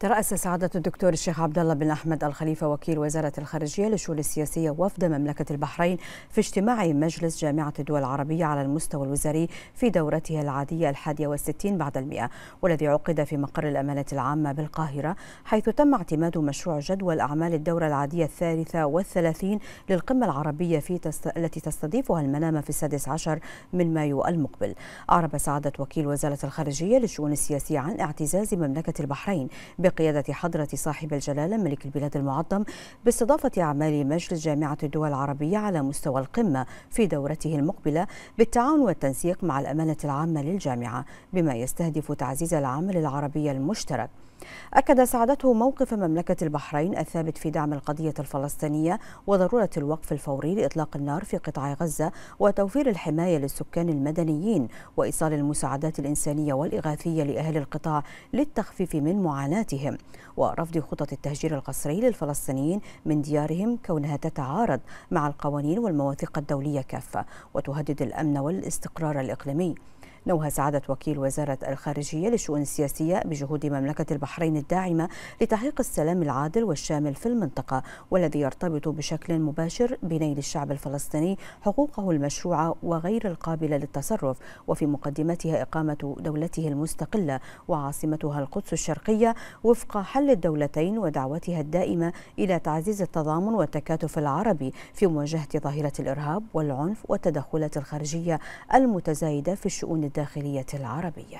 ترأس سعادة الدكتور الشيخ عبد الله بن أحمد الخليفة وكيل وزارة الخارجية للشؤون السياسية وفد مملكة البحرين في اجتماع مجلس جامعة الدول العربية على المستوى الوزاري في دورته العادية الحادية والستين بعد المئة والذي عقد في مقر الأمانة العامة بالقاهرة حيث تم اعتماد مشروع جدول أعمال الدورة العادية الثالثة والثلاثين للقمة العربية في تست... التي تستضيفها المنامة في السادس عشر من مايو المقبل أعرب سعادة وكيل وزارة الخارجية للشؤون السياسية عن اعتزاز مملكة البحرين بقيادة حضرة صاحب الجلالة ملك البلاد المعظم باستضافة أعمال مجلس جامعة الدول العربية على مستوى القمة في دورته المقبلة بالتعاون والتنسيق مع الأمانة العامة للجامعة بما يستهدف تعزيز العمل العربي المشترك أكد سعادته موقف مملكة البحرين الثابت في دعم القضية الفلسطينية وضرورة الوقف الفوري لإطلاق النار في قطاع غزة وتوفير الحماية للسكان المدنيين وإيصال المساعدات الإنسانية والإغاثية لأهل القطاع للتخفيف من معاناتهم بيوتهم ورفض خطط التهجير القسري للفلسطينيين من ديارهم كونها تتعارض مع القوانين والمواثيق الدولية كافة وتهدد الأمن والاستقرار الإقليمي نوه سعادة وكيل وزارة الخارجية للشؤون السياسية بجهود مملكة البحرين الداعمة لتحقيق السلام العادل والشامل في المنطقة والذي يرتبط بشكل مباشر بنيل الشعب الفلسطيني حقوقه المشروعة وغير القابلة للتصرف وفي مقدمتها إقامة دولته المستقلة وعاصمتها القدس الشرقية وفق حل الدولتين ودعوتها الدائمة إلى تعزيز التضامن والتكاتف العربي في مواجهة ظاهرة الإرهاب والعنف والتدخلات الخارجية المتزايدة في الشؤون الداخلية العربية